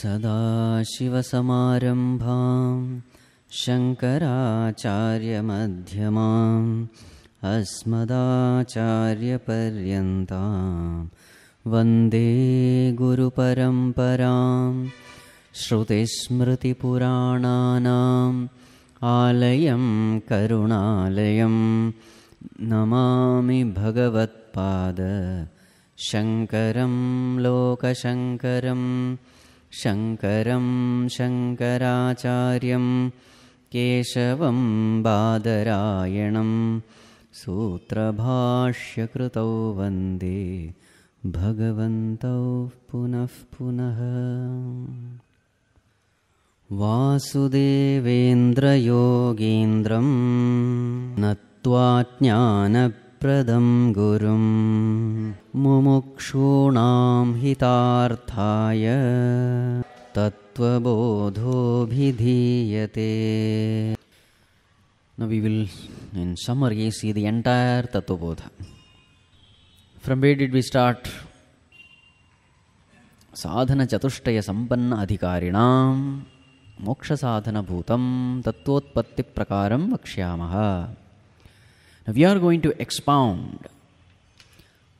सदाशिवसमारम्भां शङ्कराचार्यमध्यमाम् अस्मदाचार्यपर्यन्तां वन्दे गुरुपरम्पराम् श्रुतिस्मृतिपुराणानाम् आलयं करुणालयं नमामि भगवत्पाद शङ्करं लोकशङ्करम् शङ्करं शङ्कराचार्यं केशवं बादरायणं सूत्रभाष्यकृतौ वन्दे भगवन्तौ पुनः पुनः वासुदेवेन्द्रयोगेन्द्रं नत्वाज्ञान प्रदं गुरुं मुमुक्षूणां हितार्थाय तत्त्वबोधोऽभिधीयते न we will in summary we see the entire Tattvabodha from where did we start साधनचतुष्टयसम्पन्न अधिकारिणां मोक्षसाधनभूतं तत्त्वोत्पत्तिप्रकारं वक्ष्यामः Now we are going to expound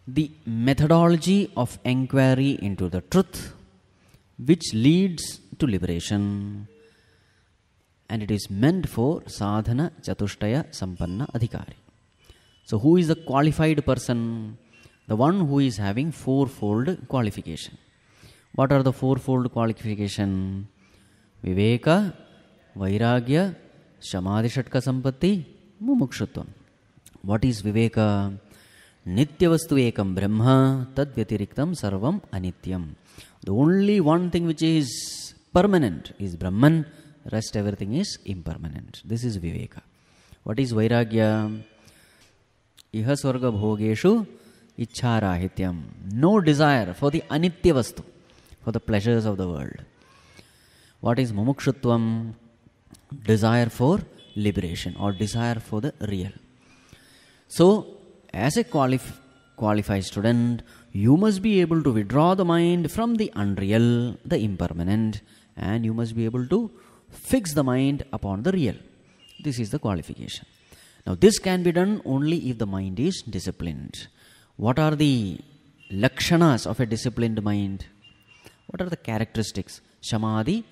the methodology of enquiry into the truth which leads to liberation and it is meant for sadhana chatushtaya sampanna adhikari. So who is the qualified person? The one who is having fourfold qualification. What are the fourfold qualification? Viveka, Vairagya, Shamadhi Shatka Sampatti, Mumukshutvam. What is viveka ನಿತ್ಯವಸ್ತು ಏಕಂ ಬ್ರಹ್ಮ ತದ್ವ್ಯತಿರಿಕ್ತಂ ಸರ್ವಂ ಅನಿತ್ಯಂ the only one thing which is permanent is Brahman rest everything is impermanent this is viveka what is vairagya ಇಹ ಸ್ವರ್ಗಭೋಗೇಶು ಇಚ್ಛಾರಾಹಿತ್ಯಂ no desire for the anitya vastu for the pleasures of the world what is mumukshutvam desire for liberation or desire for the real so, as a qualif- qualified student, you must be able to withdraw the mind from the unreal, the impermanent, and you must be able to fix the mind upon the real. This is the qualification. Now, this can be done only if the mind is disciplined. What are the lakshanas of a disciplined mind? What are the characteristics? Shamadi,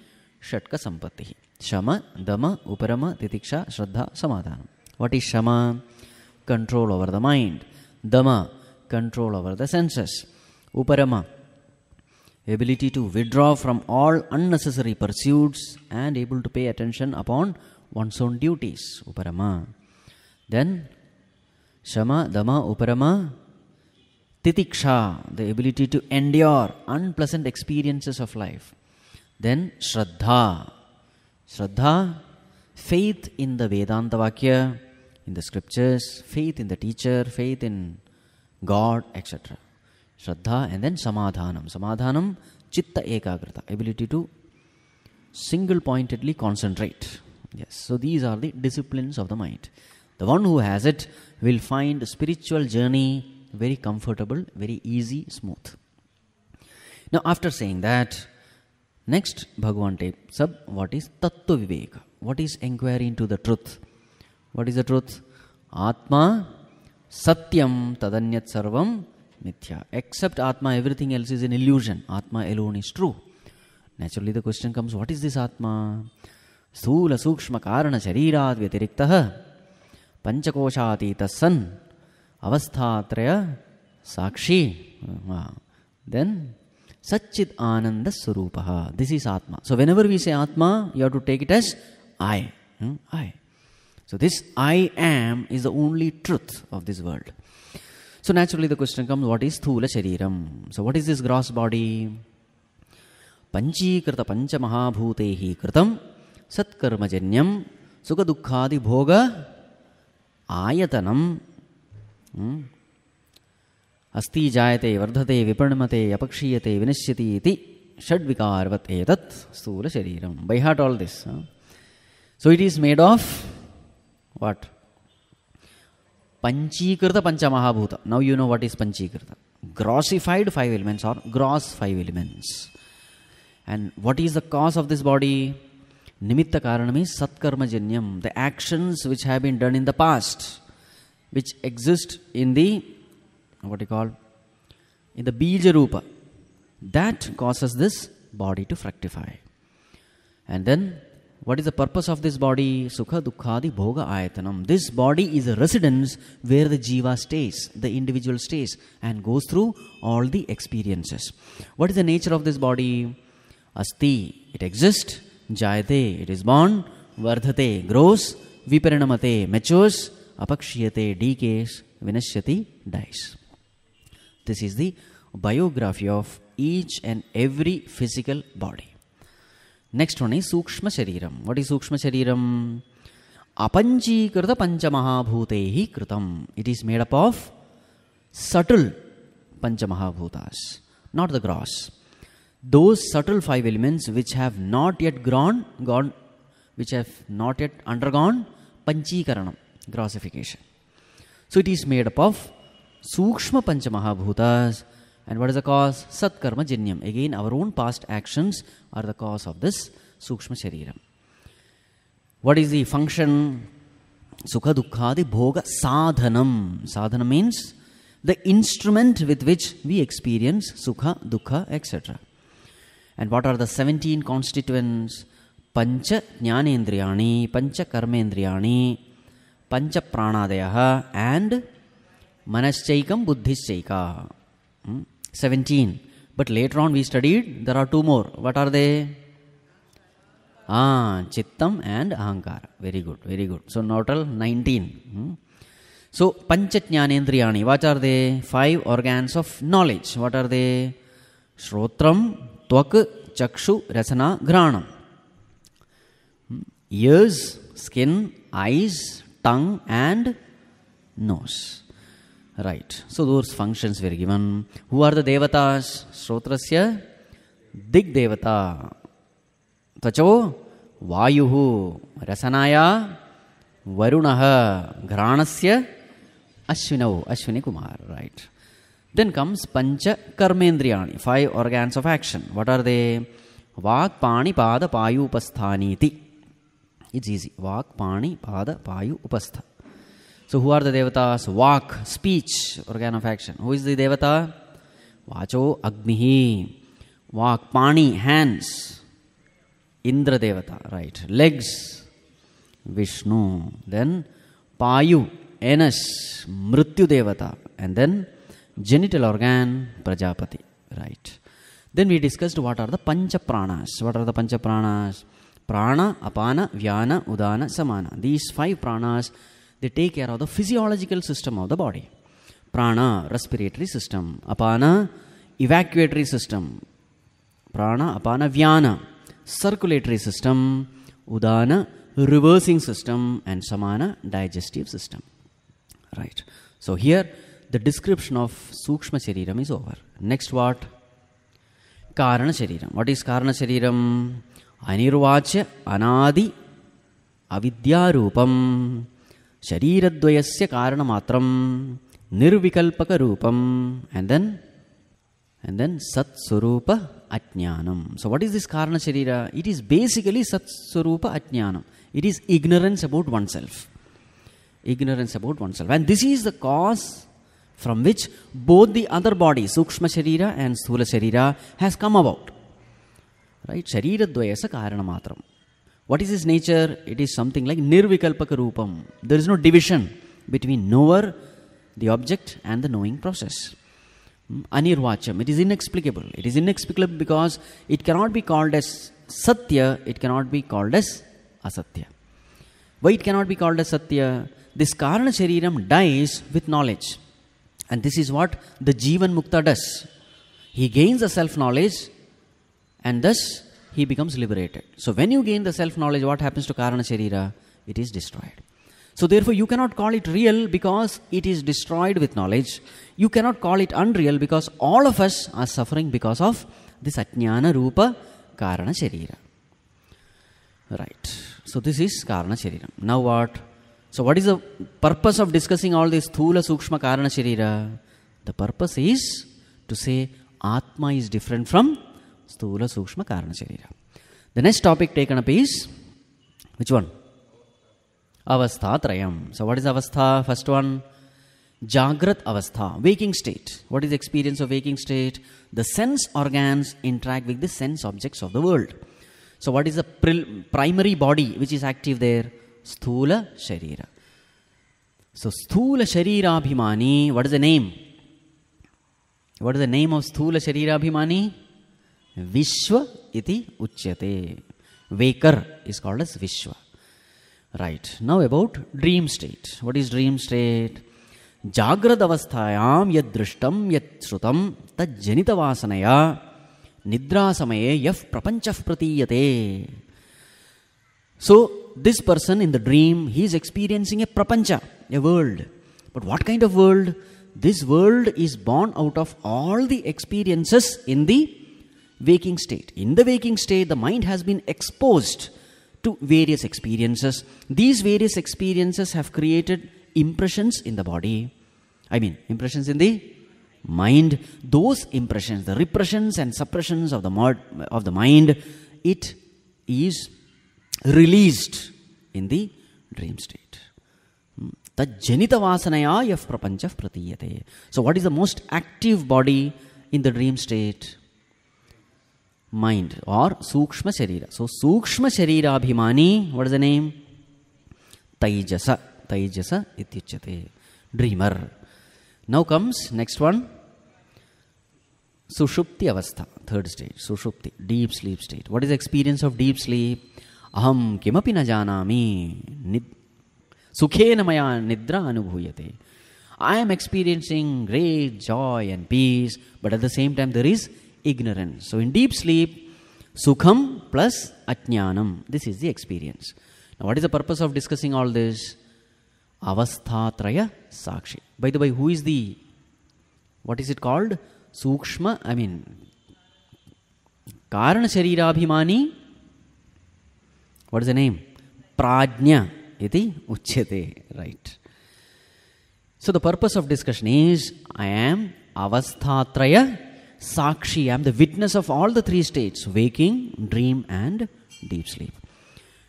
Shatka Sampatti. Shama, Dama, Uparama, Titiksha, Shraddha, Samadhanam. What is Shama? control over the mind. Dama, control over the senses. Uparama, ability to withdraw from all unnecessary pursuits and able to pay attention upon one's own duties. Uparama. Then, Shama, Dama, Uparama, Titiksha, the ability to endure unpleasant experiences of life. Then, Shraddha. Shraddha, faith in the Vedanta Vakya in the scriptures, faith in the teacher, faith in God, etc. Shraddha and then Samadhanam. Samadhanam, Chitta Ekagrata, ability to single pointedly concentrate. Yes, so these are the disciplines of the mind. The one who has it will find spiritual journey very comfortable, very easy, smooth. Now, after saying that, next Bhagavan takes up what is Tattva Viveka, what is inquiry into the truth. What is the truth आत्मा सत्यम तदन्यत सर्वम मिथ्या except atma everything else is in illusion atma alone is true naturally the question comes what is this atma स्थूल सूक्ष्म कारण शरीरा व्यतिरिक्त पंचकोशातीत सन अवस्थात्रय साक्षी देन सच्चिद आनंद स्वरूप दिस इज आत्मा so when ever we say atma you have to take it as I I So, this I am is the only truth of this world. So, naturally, the question comes what is Thula Shariram? So, what is this gross body? Panchikrita Panchamahabhutehi Kritam Satkarmajanyam Sukha Dukhadi Bhoga Ayatanam. Hmm? asti अस्ति जायते वर्धते विपणमते अपक्षीयते विनश्यति इति षड्विकारवत् एतत् स्थूलशरीरं by heart all this. So it is made of. What? Panchikrita Panchamabhuta. Now you know what is Panchikrita. Grossified five elements or gross five elements. And what is the cause of this body? Nimitta Karanam is Satkarmajanyam. The actions which have been done in the past, which exist in the, what do you call, in the Bija Rupa. That causes this body to fructify. And then what is the purpose of this body? Sukha Dukkhadi Bhoga Ayatanam. This body is a residence where the jiva stays, the individual stays, and goes through all the experiences. What is the nature of this body? Asti, it exists. Jayate, it is born. Vardhate, grows. Viparinamate, matures. Apakshyate, decays. Vinashyati, dies. This is the biography of each and every physical body. Next one ఈ సూక్ష్మ శరీరం what ఈ సూక్ష్మ శరీరం అపంచీకృత పంచమహాభూతై కృతం it is made up of subtle పంచమహాభూతాస్ not the gross those subtle five elements which have not yet గ్రాన్ gone which have not yet undergone పంచీకరణం grossification so it is made up of సూక్ష్మ పంచమహాభూతాస్ and what is the cause? Satkarma jinyam. Again, our own past actions are the cause of this sukshma shariram. What is the function? Sukha dukkha bhoga sadhanam. Sadhana means the instrument with which we experience sukha, dukkha, etc. And what are the 17 constituents? Pancha jnanendriyani, pancha karmendriyani, pancha pranadayaha and मनश्चैकं बुद्धिश्चैका 17. But later on we studied there are two more. What are they? Ah, Chittam and Ahankara. Very good, very good. So, total 19. Hmm? So, Panchajnanendriyani. What are they? Five organs of knowledge. What are they? Shrotram, Twak, Chakshu, Rasana, Granam. Hmm. Ears, skin, eyes, tongue, and nose. Right. So those functions were given. Who are the devatas? Srotrasya dig devata. Tacho vayuhu rasanaya varunaha granasya ashwinau ashwini kumar. Right. Then comes pancha karmendriyani, five organs of action. What are they? Vak, pani, pada, payu, upasthaniti. It's easy. Vak, pani, pada, payu, upastha. So who are the devatas? Walk, speech, organ of action. Who is the devata? Vacho Agnihi. Walk, Pani, hands. Indra devata, right. Legs, Vishnu. Then Payu, anus, Mrityu devata. And then genital organ, Prajapati, right. Then we discussed what are the pancha pranas. What are the pancha pranas? Prana, apana, vyana, udana, samana. These five pranas they take care of the physiological system of the body. Prana, respiratory system. Apana, evacuatory system. Prana, apana, vyana, circulatory system. Udana, reversing system. And samana, digestive system. Right. So here, the description of Sukshma Shariram is over. Next, what? Karana Shariram. What is Karana Shariram? Anirvacha, Anadi, rupam. Shariradvayasya karanam nirvikalpaka rupam and then and then sat surupa So what is this karana sharira? It is basically sat surupa It is ignorance about oneself. Ignorance about oneself. And this is the cause from which both the other bodies, Sukshma Sharira and Sthula Sharira, has come about. Right? Sharira Dvayasa Karanam what is his nature? It is something like nirvikalpaka rupam. There is no division between knower, the object, and the knowing process. Hmm, Anirvacham. It is inexplicable. It is inexplicable because it cannot be called as satya, it cannot be called as asatya. Why it cannot be called as satya? This karana shariram dies with knowledge. And this is what the Jivan Mukta does. He gains the self knowledge and thus he becomes liberated. So when you gain the self knowledge, what happens to Karana Sharira? It is destroyed. So therefore, you cannot call it real because it is destroyed with knowledge. You cannot call it unreal because all of us are suffering because of this Ajnana Rupa Karana Sharira. Right. So this is Karana Sharira. Now what? So what is the purpose of discussing all this Thula Sukshma Karana Sharira? The purpose is to say Atma is different from സ്ഥൂല സൂക്ഷ്മ കാരണ ശരീരം the next topic taken up is which one അവസ്ഥാത്രയം so what is avastha first one jagrat avastha waking state what is experience of waking state the sense organs interact with the sense objects of the world so what is the primary body which is active there sthula sharira So Sthula Sharirabhimani, what is the name? What is the name of Sthula Sharirabhimani? विश्व इति उच्यते waker is called as Vishva right now about dream state what is dream state जाग्रत अवस्थायां यद दृष्टम यद श्रुतम तज्जनित वासनया निद्रा समय यह प्रपंच प्रतीयते so this person in the dream he is experiencing a prapancha a world but what kind of world this world is born out of all the experiences in the waking state. In the waking state, the mind has been exposed to various experiences. These various experiences have created impressions in the body. I mean, impressions in the mind. Those impressions, the repressions and suppressions of the, of the mind, it is released in the dream state. Hmm. vasanā yav prapancha pratiyate. So what is the most active body in the dream state? mind or Sukshma Sharira. So Sukshma Sharira Abhimani, what is the name? Taijasa. Taijasa ityuchate. Dreamer. Now comes next one. Sushupti Avastha, third stage. Sushupti, deep sleep state. What is the experience of deep sleep? Aham kimapi na janami. Sukhena maya निद्रा अनुभूयते I am experiencing great joy and peace but at the same time there is ignorance. So in deep sleep, sukham plus ajnanam. This is the experience. Now, what is the purpose of discussing all this? Avasthatraya Sakshi. By the way, who is the, what is it called? Sukshma, I mean, Karana Sharirabhimani. What is the name? Prajna iti uchyate. Right. So the purpose of discussion is I am Trayya. Sakshi. I'm the witness of all the three states waking, dream, and deep sleep.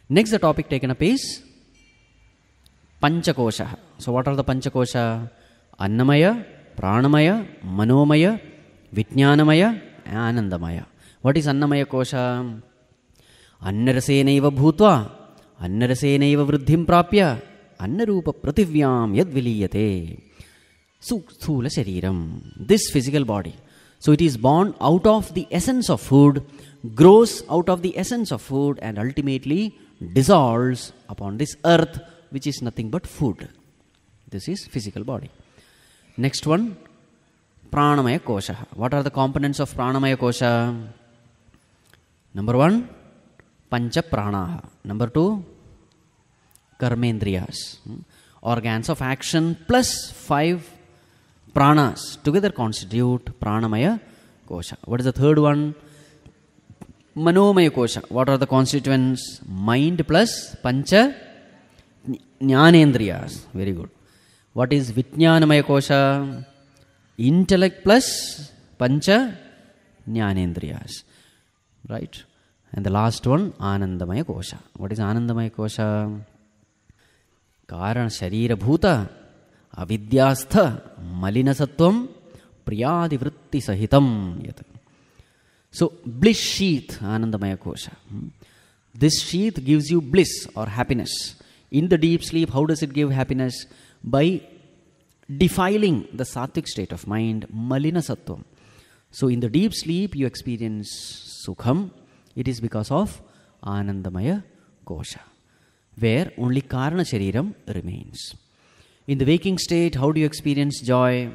Next, the topic taken up is Panchakosha. So, what are the Panchakosha? Annamaya, Pranamaya, Manomaya, Vijnanamaya, Anandamaya. What is Annamaya Kosha? Annarasenaiva Bhutva, Annarasenaiva Vriddhim Prapya, Annarupa Prativyam Yadviliyate. sukthula Shariram. This physical body so it is born out of the essence of food, grows out of the essence of food, and ultimately dissolves upon this earth, which is nothing but food. This is physical body. Next one, pranamaya kosha. What are the components of pranamaya kosha? Number one, pancha pranaha. Number two, karmendriyas, hmm. organs of action plus five Pranas together constitute pranamaya kosha. What is the third one? Manomaya kosha. What are the constituents? Mind plus pancha jnanendriyas. Very good. What is Vijnanamaya kosha? Intellect plus pancha jnanendriyas. Right? And the last one, Anandamaya kosha. What is Anandamaya kosha? Karan, शरीर भूता ಅವಿದ್ಯಾಸ್ಥ ಮಲಿನಸತ್ವಂ ಪ್ರಿಯಾದಿವೃತ್ತಿ ಸಹಿತಂ ಯತ್ so bliss sheath anandamaya kosha this sheath gives you bliss or happiness in the deep sleep how does it give happiness by defiling the sattvic state of mind ಮಲಿನ ಸತ್ವಂ so in the deep sleep you experience sukham it is because of anandamaya kosha where only karana shariram remains in the waking state, how do you experience joy?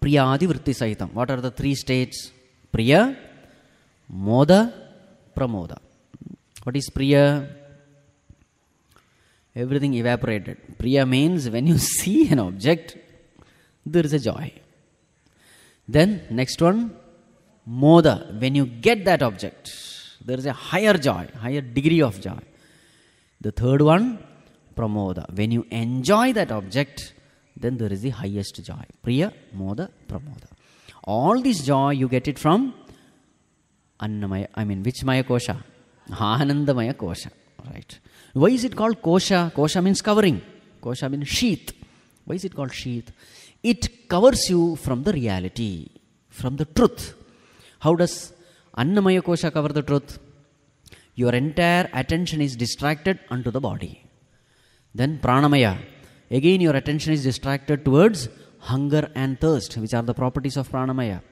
Priya Adivritti Sahitam. What are the three states? Priya, Moda, Pramoda. What is Priya? Everything evaporated. Priya means when you see an object, there is a joy. Then, next one, Moda. When you get that object, there is a higher joy, higher degree of joy. The third one, pramoda. When you enjoy that object, then there is the highest joy. Priya, moda, pramoda. All this joy you get it from Annamaya, I mean, which Maya kosha? Anandamaya kosha. Right. Why is it called kosha? Kosha means covering. Kosha means sheath. Why is it called sheath? It covers you from the reality, from the truth. How does Annamaya kosha cover the truth? Your entire attention is distracted unto the body. Then pranamaya. Again, your attention is distracted towards hunger and thirst, which are the properties of pranamaya.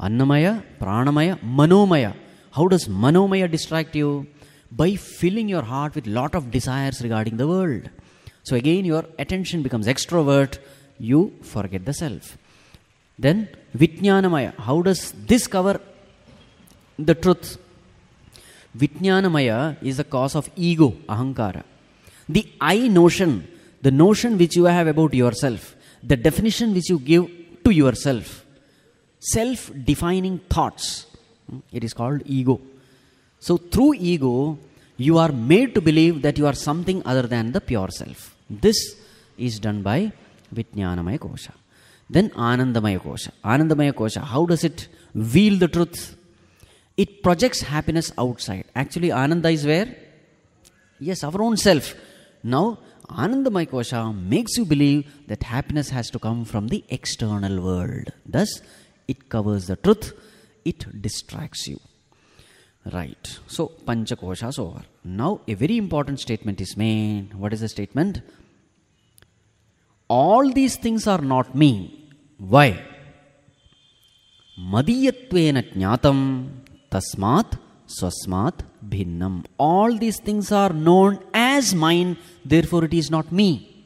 Annamaya, pranamaya, manomaya. How does manomaya distract you? By filling your heart with lot of desires regarding the world. So again, your attention becomes extrovert. You forget the self. Then Vijnanamaya. How does this cover the truth? Vijnanamaya is the cause of ego, ahankara. The I notion, the notion which you have about yourself, the definition which you give to yourself, self defining thoughts, hmm, it is called ego. So, through ego, you are made to believe that you are something other than the pure self. This is done by Vijnanamaya Kosha. Then Anandamaya Kosha. Anandamaya Kosha, how does it veil the truth? It projects happiness outside. Actually, Ananda is where? Yes, our own self. Now, Anandamai Kosha makes you believe that happiness has to come from the external world. Thus, it covers the truth, it distracts you. Right. So, Panchakosha is over. Now, a very important statement is made. What is the statement? All these things are not me. Why? Madhyatvena jnatam tasmat swasmat bhinnam. All these things are known as mine, therefore it is not me.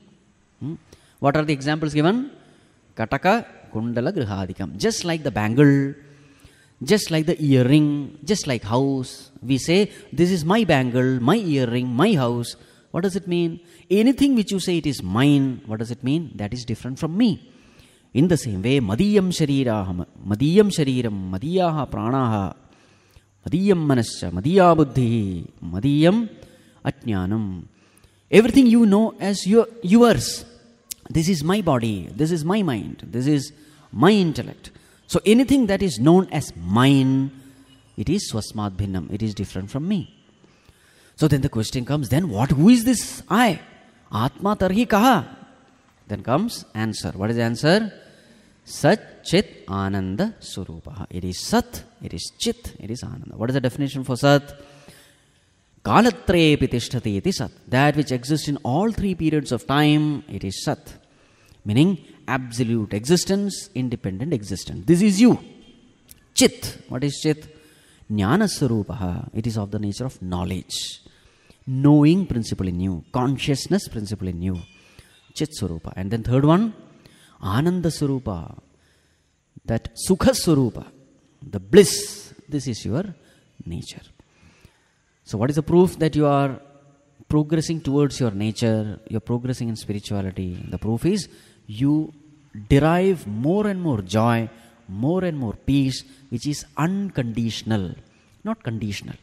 Hmm? What are the examples given? Kataka, Kundala, Grihadikam. Just like the bangle, just like the earring, just like house, we say, This is my bangle, my earring, my house. What does it mean? Anything which you say it is mine, what does it mean? That is different from me. In the same way, Madiyam Shariraham, Madiyam Shariram, Madiyaha Pranaha. Madiyam manasya, madiya buddhi, madiyam Everything you know as your, yours. This is my body, this is my mind, this is my intellect. So anything that is known as mine, it is swasmad bhinnam, it is different from me. So then the question comes, then what, who is this I? Atma tarhi kaha? Then comes answer. What is the answer? सचित आनंद स्वरूप it is sat it is chit it is ananda what is the definition for sat कालत्रये तिष्ठति इति सत that which exist in all three periods of time it is sat meaning absolute existence independent existence this is you chit what is chit ज्ञान स्वरूप it is of the nature of knowledge knowing principle in you consciousness principle in you chit svarupa and then third one Ananda surupa, that Sukha surupa, the bliss. This is your nature. So, what is the proof that you are progressing towards your nature, you're progressing in spirituality. The proof is you derive more and more joy, more and more peace, which is unconditional, not conditional.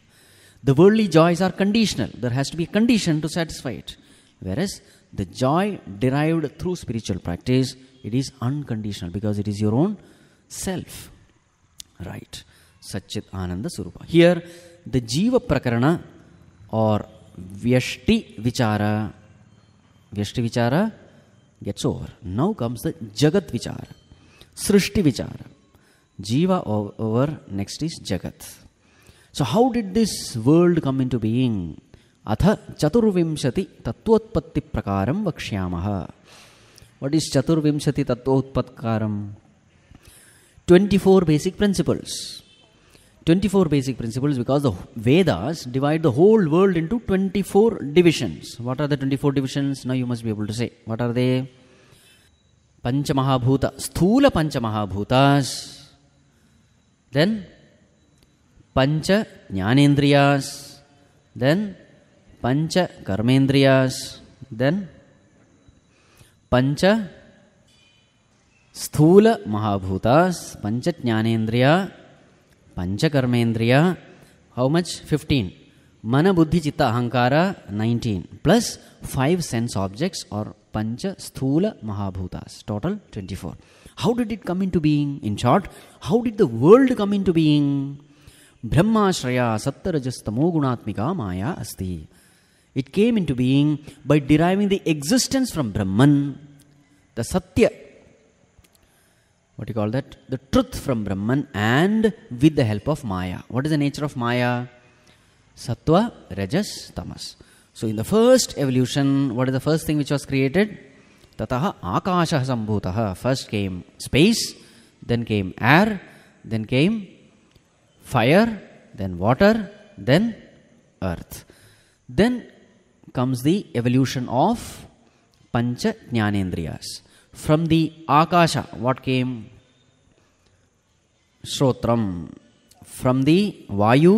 The worldly joys are conditional, there has to be a condition to satisfy it. Whereas the joy derived through spiritual practice it is unconditional because it is your own self. Right. Sachit Ananda Surupa. Here, the Jiva Prakarana or Vyashti Vichara, Vyashti Vichara gets over. Now comes the Jagat Vichara, Srishti Vichara. Jiva over, next is Jagat. So, how did this world come into being? अथ चतुर्विंशति तत्वोत्पत्ति प्रकारं वक्ष्यामः what is chaturvimshati tattvoutpatkaram 24 basic principles 24 basic principles because the vedas divide the whole world into 24 divisions what are the 24 divisions now you must be able to say what are they panchamahabhuta sthula panchamahabhutas then pancha jnanendriyas then pancha karmendriyas then पंच स्थूल महाभूतास पंच ज्ञानेन्द्रिया पंच कर्मेन्द्रिया how much fifteen मन बुद्धि चित्त अहंकार nineteen plus five sense objects और पंच स्थूल महाभूतास total twenty four how did it come into being in short how did the world come into being ब्रह्माश्रया सत्तरजस्तमो गुणात्मिका माया अस्ती It came into being by deriving the existence from Brahman, the Satya, what do you call that? The truth from Brahman and with the help of Maya. What is the nature of Maya? Satwa, Rajas, Tamas. So in the first evolution, what is the first thing which was created? Tataha Akasha Sambhutaha. First came space, then came air, then came fire, then water, then earth. Then comes the evolution of Pancha Jnanendriyas. From the Akasha, what came? Shrotram. From the Vayu,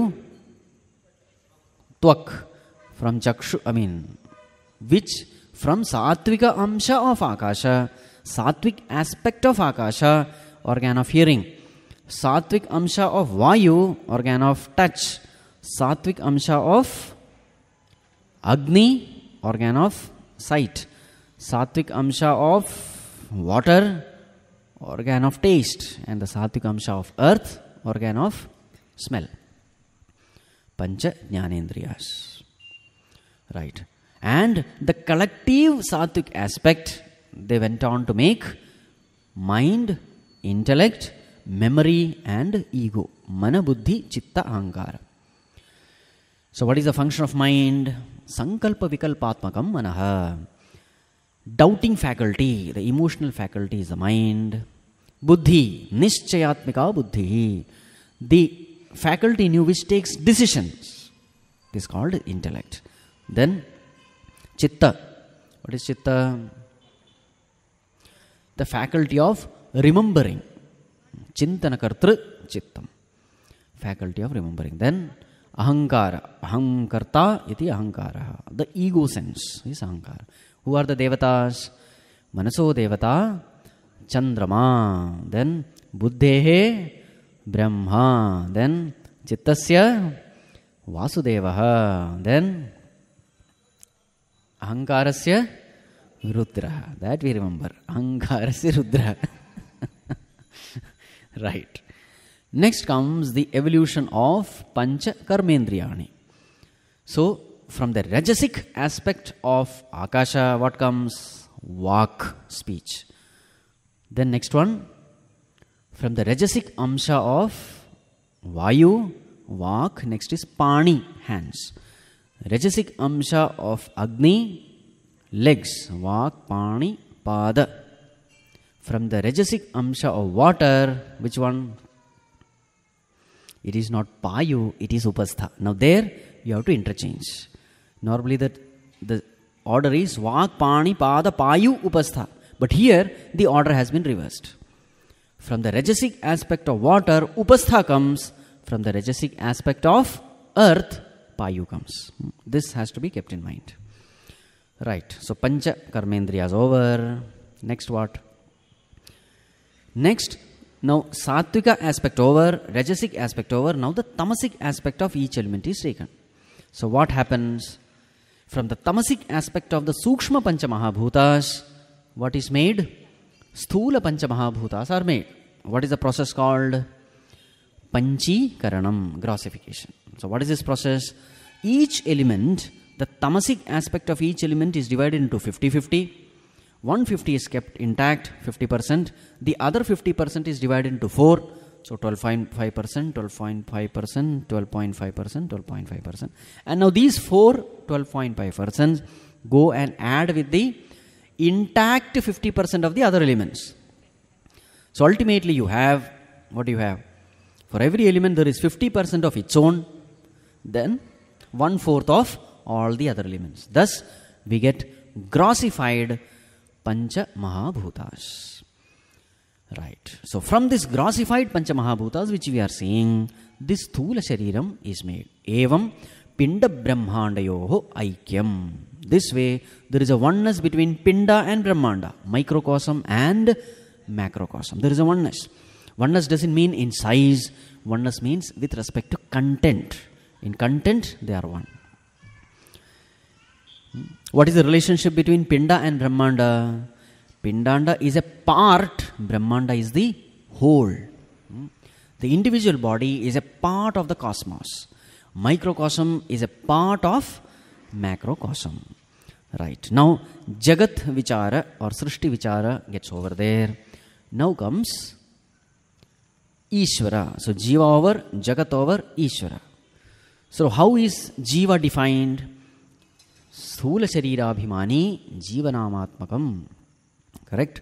Twak. From Chakshu, I mean, which from Satvika Amsha of Akasha, Satvic aspect of Akasha, organ of hearing. Satvic Amsha of Vayu, organ of touch. Satvic Amsha of Agni organ of sight sattvic amsha of water organ of taste and the sattvic amsha of earth organ of smell पंच ज्ञानेन्द्रिया right and the collective sattvic aspect they went on to make mind intellect memory and ego मन बुद्धि चित्त अहंकार So, what is the function of mind? Sankalpa Vikalpatmakam Manaha. Doubting faculty, the emotional faculty is the mind. Buddhi, Nischayatmika Buddhi. The faculty in you which takes decisions is called intellect. Then, Chitta. What is Chitta? The faculty of remembering. Chintanakartru Chittam. Faculty of remembering. Then, अहंकार अहंकर्ता इति अहंकार the ego sense is ahankara who are the देवतास मनसो देवता Chandrama then बुद्धे Brahma then चित्तस्य Vasudeva then अहङ्कारस्य रुद्रः देट् वि रिमेम्बर् अहङ्कारस्य रुद्रः right Next comes the evolution of Pancha Karmendriyani. So, from the Rajasic aspect of Akasha, what comes? Vak, speech. Then next one, from the Rajasic Amsha of Vayu, Vak, next is Pani, hands. Rajasic Amsha of Agni, legs, Vak, Pani, Pada. From the Rajasic Amsha of water, which one? It is not payu, it is upastha. Now there you have to interchange. Normally that the order is vak, pani, pada, payu, upastha. But here the order has been reversed. From the rajasic aspect of water, upastha comes. From the rajasic aspect of earth, payu comes. This has to be kept in mind. Right. So pancha karmendriyas over. Next what? Next now sattvic aspect over, rajasic aspect over, now the tamasic aspect of each element is taken. So what happens? From the tamasic aspect of the sukshma panchamahabhutas, what is made? Sthula panchamahabhutas are made. What is the process called? Panchi karanam, grossification. So what is this process? Each element, the tamasic aspect of each element is divided into 50-50. 150 is kept intact 50% the other 50% is divided into 4 so 12.5%, 12.5%, 12.5%, 12.5%. And now these four 12.5% go and add with the intact 50% of the other elements. So ultimately you have, what do you have? For every element there is 50% of its own, then one fourth of all the other elements. Thus we get grossified Pancha Mahabhutas. Right. So from this grossified Pancha Mahabhutas which we are seeing, this Thula Shariram is made. Evam Pinda Brahmandayoho Aikyam. This way there is a oneness between Pinda and Brahmanda, microcosm and macrocosm. There is a oneness. Oneness doesn't mean in size, oneness means with respect to content. In content, they are one. What is the relationship between Pinda and Brahmanda? Pindanda is a part, Brahmanda is the whole. Hmm. The individual body is a part of the cosmos. Microcosm is a part of macrocosm. Right. Now, Jagat Vichara or Srishti Vichara gets over there. Now comes Ishvara. So, Jiva over, Jagat over, Ishvara. So, how is Jiva defined? स्थूल शरीराभिमानी जीवनामात्मकम correct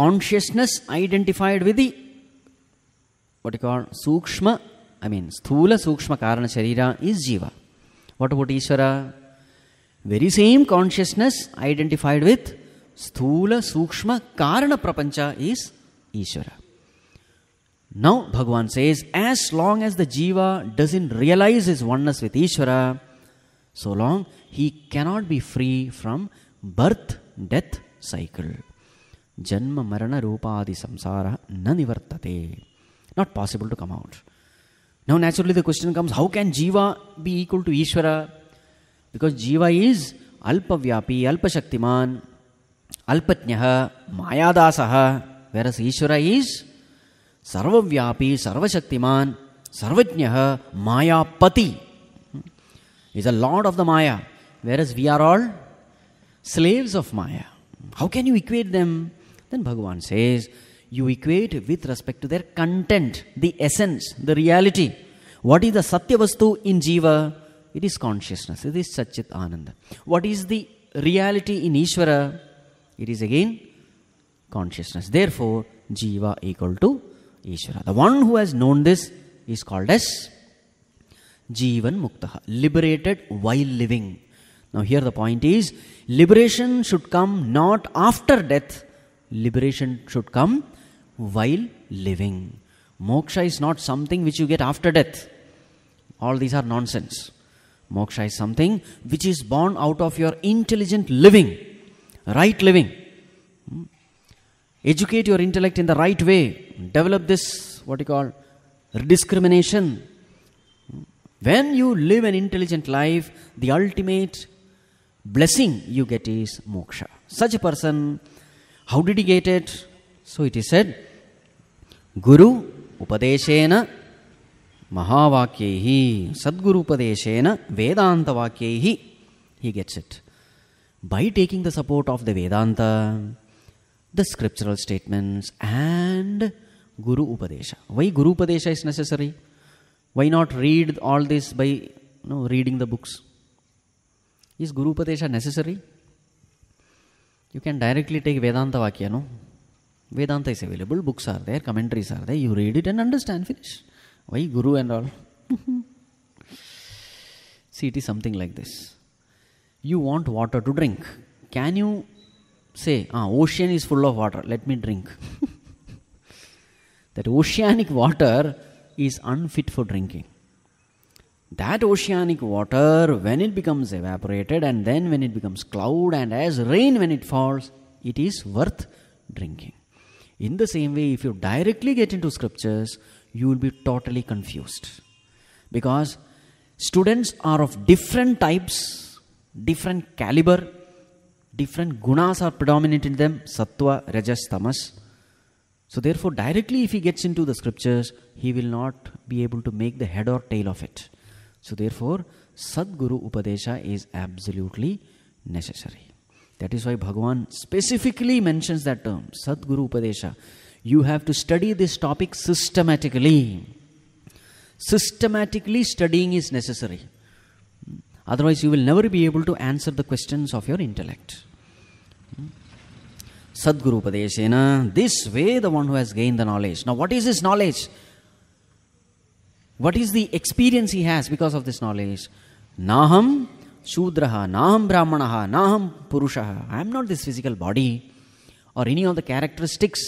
consciousness identified with the what you call sukshma i mean sthula sukshma karana sharira is jiva what about ishvara very same consciousness identified with sthula sukshma karana prapancha is ishvara now bhagwan says as long as the jiva doesn't realize his oneness with ishvara so long he cannot be free from birth death cycle janma marana rupadi samsara na nivartate not possible to come out now naturally the question comes how can jiva be equal to ishvara because jiva is alpavyapi alpashaktiman alpatnyaha mayadasaha whereas ishvara is sarvavyapi sarvashaktiman sarvajnyaha mayapati is a lord of the Maya, whereas we are all slaves of Maya. How can you equate them? Then Bhagavan says, you equate with respect to their content, the essence, the reality. What is the Satyavastu in Jiva? It is consciousness, it is Satchit Ananda. What is the reality in Ishvara? It is again consciousness. Therefore, Jiva equal to Ishvara. The one who has known this is called as Jivan Muktaha, liberated while living. Now, here the point is liberation should come not after death, liberation should come while living. Moksha is not something which you get after death. All these are nonsense. Moksha is something which is born out of your intelligent living, right living. Hmm? Educate your intellect in the right way. Develop this, what you call, discrimination when you live an intelligent life, the ultimate blessing you get is moksha. Such a person, how did he get it? So it is said, Guru Upadeshena Mahavakyaihi Sadguru Upadeshena Vedanta Vakyaihi He gets it. By taking the support of the Vedanta, the scriptural statements and Guru Upadesha. Why Guru Upadesha is necessary? Why not read all this by you know, reading the books? Is Guru Upadesha necessary? You can directly take Vedanta Vakya, no? Vedanta is available, books are there, commentaries are there, you read it and understand, finish. Why Guru and all? See, it is something like this. You want water to drink. Can you say, ah, ocean is full of water, let me drink? that oceanic water is unfit for drinking. That oceanic water, when it becomes evaporated and then when it becomes cloud and as rain when it falls, it is worth drinking. In the same way, if you directly get into scriptures, you will be totally confused. Because students are of different types, different caliber, different gunas are predominant in them sattva, rajas, tamas. So, therefore, directly if he gets into the scriptures, he will not be able to make the head or tail of it. So, therefore, Sadguru Upadesha is absolutely necessary. That is why Bhagavan specifically mentions that term, Sadguru Upadesha. You have to study this topic systematically. Systematically studying is necessary. Otherwise, you will never be able to answer the questions of your intellect. Sadguru Padeshena, this way the one who has gained the knowledge. Now, what is this knowledge? What is the experience he has because of this knowledge? Naham Shudraha, Naham Brahmanaha, Naham Purushaha. I am not this physical body or any of the characteristics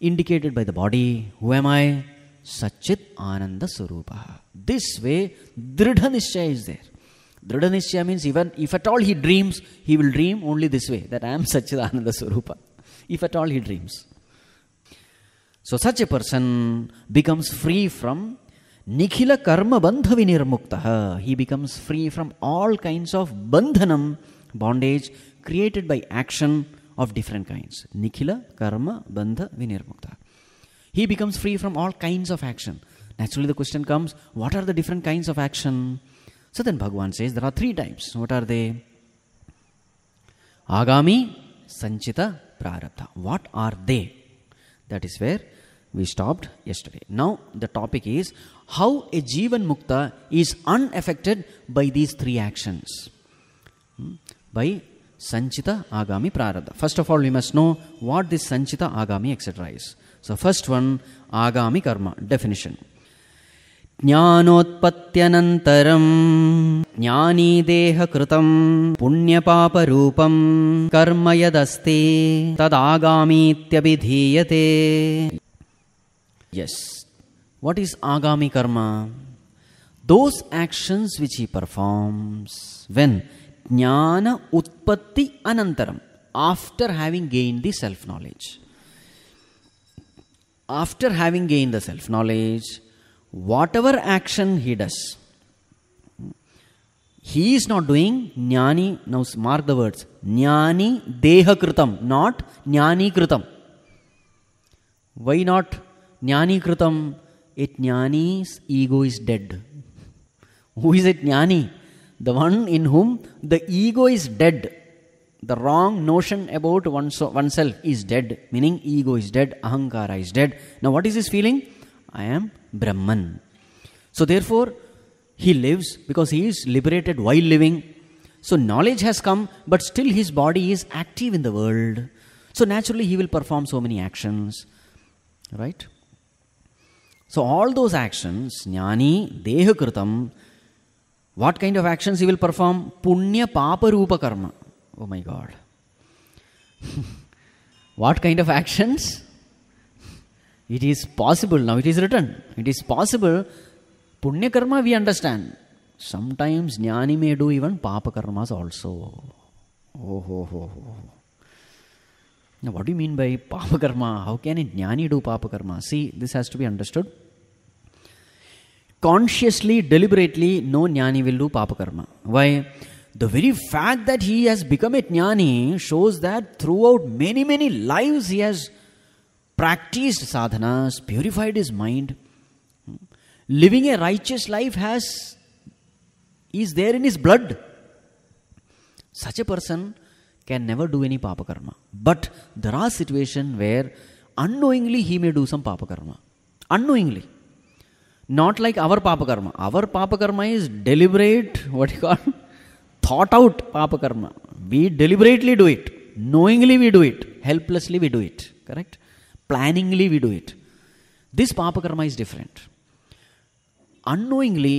indicated by the body. Who am I? Sachit Ananda Surupaha. This way, Dridha is there. Drishanishya means even if at all he dreams, he will dream only this way that I am Satchidananda Swarupa. If at all he dreams. So such a person becomes free from Nikhila Karma Bandha Vinirmuktaha. He becomes free from all kinds of bandhanam, bondage created by action of different kinds. Nikhila Karma Bandha Vinirmuktaha. He becomes free from all kinds of action. Naturally, the question comes what are the different kinds of action? So then Bhagavan says there are three types. What are they? Agami, Sanchita, Prarabdha. What are they? That is where we stopped yesterday. Now the topic is how a Jivan Mukta is unaffected by these three actions. Hmm? By Sanchita, Agami, Prarabdha. First of all, we must know what this Sanchita, Agami, etc. is. So first one, Agami Karma, definition. ज्ञानोत्पत्त्यनन्तरं देहकृतं पुण्यपापरूपं कर्म यदस्ति तदागामीत्यभिधीयते what is आगामि कर्म दोस् actions which he performs when अनन्तरम् after having gain the knowledge after having gain the self knowledge whatever action he does, he is not doing jnani. Now mark the words jnani deha kritam, not jnani kritam. Why not jnani kritam? A jnani's ego is dead. Who is it jnani? The one in whom the ego is dead. The wrong notion about oneself is dead, meaning ego is dead, ahankara is dead. Now, what is this feeling? I am Brahman. So, therefore, he lives because he is liberated while living. So, knowledge has come, but still his body is active in the world. So, naturally, he will perform so many actions. Right? So, all those actions, jnani, dehakritam, what kind of actions he will perform? Punya papa rupa karma. Oh my god. what kind of actions? It is possible. Now it is written. It is possible. Punya karma we understand. Sometimes jnani may do even papa karmas also. Oh, ho ho oh. Now what do you mean by papa karma? How can a jnani do papa karma? See, this has to be understood. Consciously, deliberately, no jnani will do papa karma. Why? The very fact that he has become a jnani shows that throughout many, many lives he has practiced sadhanas, purified his mind. Living a righteous life has is there in his blood. Such a person can never do any papa karma. But there are situations where unknowingly he may do some papa karma. Unknowingly. Not like our papa karma. Our papa karma is deliberate, what you call, thought out papa karma. We deliberately do it. Knowingly we do it. Helplessly we do it. Correct? Planningly, we do it. This papakarma is different. Unknowingly,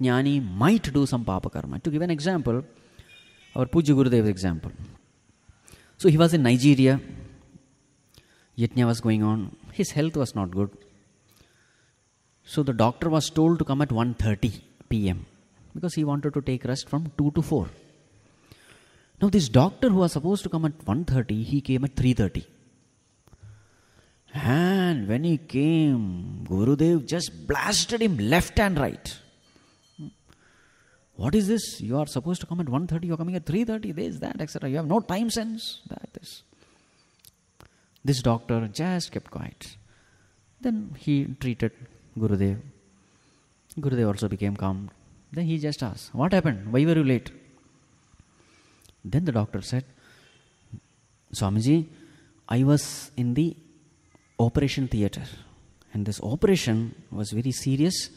jnani might do some papakarma. To give an example, our Puja Gurudev's example. So he was in Nigeria. Yajna was going on. His health was not good. So the doctor was told to come at 1.30 p.m. because he wanted to take rest from 2 to 4. Now this doctor who was supposed to come at 1.30, he came at 3.30. And when he came, Gurudev just blasted him left and right. Hmm. What is this? You are supposed to come at 1.30, you are coming at 3.30, this, that, etc. You have no time sense, that, this. This doctor just kept quiet. Then he treated Gurudev. Gurudev also became calm. Then he just asked, What happened? Why were you late? Then the doctor said, Swamiji, I was in the operation theater. And this operation was very serious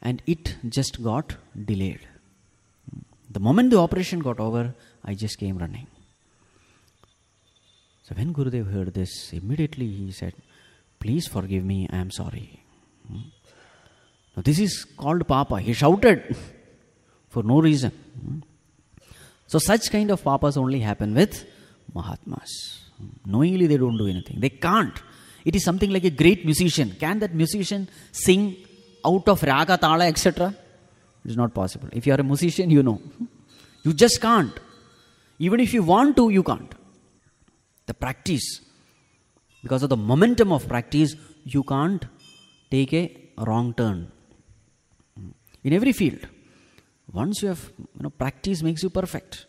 and it just got delayed. The moment the operation got over, I just came running. So when Gurudev heard this, immediately he said, Please forgive me, I am sorry. Hmm. Now this is called Papa. He shouted for no reason. Hmm. So such kind of Papas only happen with Mahatmas. Knowingly, they don't do anything. They can't. It is something like a great musician. Can that musician sing out of raga, tala, etc.? It is not possible. If you are a musician, you know. You just can't. Even if you want to, you can't. The practice, because of the momentum of practice, you can't take a wrong turn. Mm. In every field, once you have, you know, practice makes you perfect.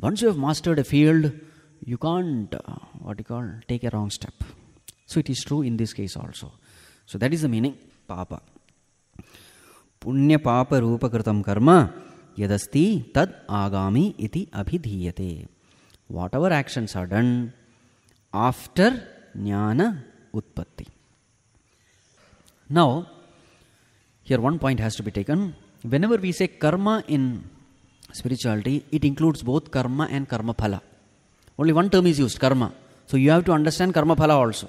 Once you have mastered a field, you can't uh, what you call take a wrong step so it is true in this case also so that is the meaning papa punya papa rupakritam karma yadasti tad agami iti abhidhiyate whatever actions are done after nyana utpatti now here one point has to be taken whenever we say karma in spirituality it includes both karma and karma phala only one term is used, karma. So you have to understand karma phala also.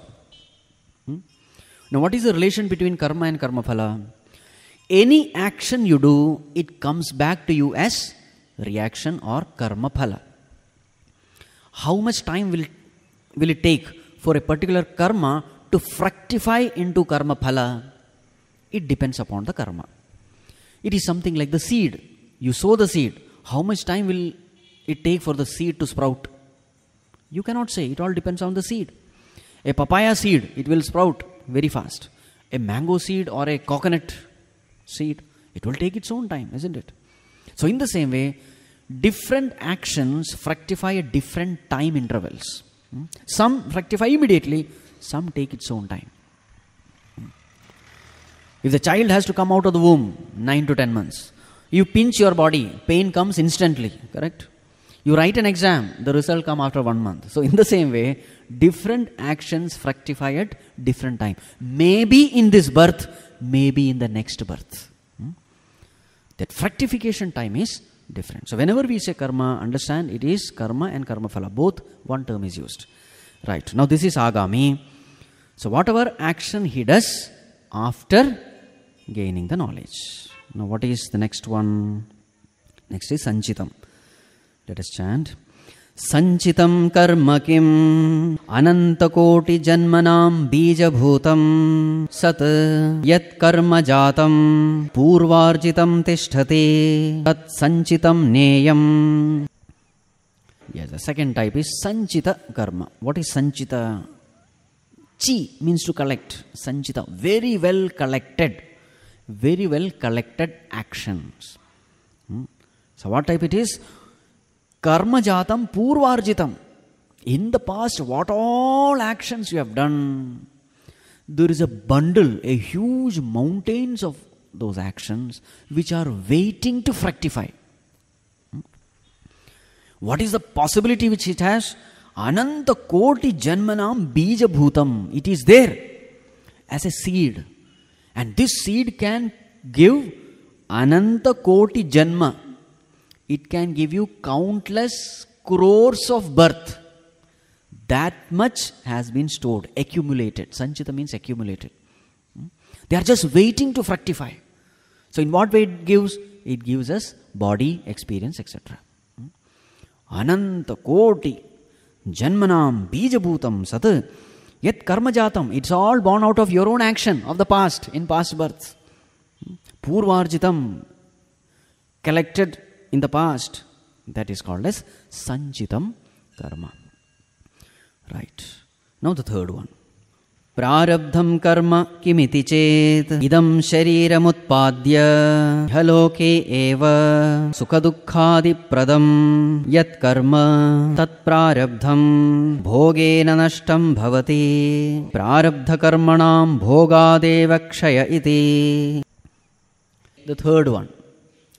Hmm? Now, what is the relation between karma and karma phala? Any action you do, it comes back to you as reaction or karma phala. How much time will, will it take for a particular karma to fructify into karma phala? It depends upon the karma. It is something like the seed. You sow the seed. How much time will it take for the seed to sprout? You cannot say, it all depends on the seed. A papaya seed, it will sprout very fast. A mango seed or a coconut seed, it will take its own time, isn't it? So, in the same way, different actions fructify at different time intervals. Hmm? Some fructify immediately, some take its own time. Hmm? If the child has to come out of the womb, 9 to 10 months, you pinch your body, pain comes instantly, correct? You write an exam, the result come after one month. So in the same way, different actions fructify at different time. Maybe in this birth, maybe in the next birth. Hmm? That fructification time is different. So whenever we say karma, understand it is karma and karma phala. Both one term is used. Right. Now this is agami. So whatever action he does after gaining the knowledge. Now what is the next one? Next is sanchitam. let us chant सञ्चितं कर्म किम् अनन्तकोटिजन्मनां बीजभूतं सत् यत्कर्म जातं पूर्वार्जितं तिष्ठति तत् सञ्चितं नेयम् Yes, the second type is Sanchita karma. What is Sanchita? Chi means to collect. Sanchita, very well collected. Very well collected actions. Hmm. So, what type it is? karma jatam purvarjitam. In the past, what all actions you have done, there is a bundle, a huge mountains of those actions which are waiting to fructify. What is the possibility which it has? Ananta koti janmanam bija bhutam. It is there as a seed. And this seed can give ananta koti janma. it can give you countless crores of birth. That much has been stored, accumulated. Sanchita means accumulated. Hmm? They are just waiting to fructify. So, in what way it gives? It gives us body, experience, etc. Hmm? Ananta koti janmanam bijabhutam sat yet karma jatam. It's all born out of your own action of the past, in past births. Hmm? Purvarjitam, collected in the past that is called as सञ्चितं कर्म प्रारब्धं कर्म किमिति चेत् इदं Pradam Yat Karma एव Prarabdham यत् कर्म Bhavati Prarabdha भोगेन नष्टं भवति प्रारब्धकर्मणां भोगादेव क्षय इति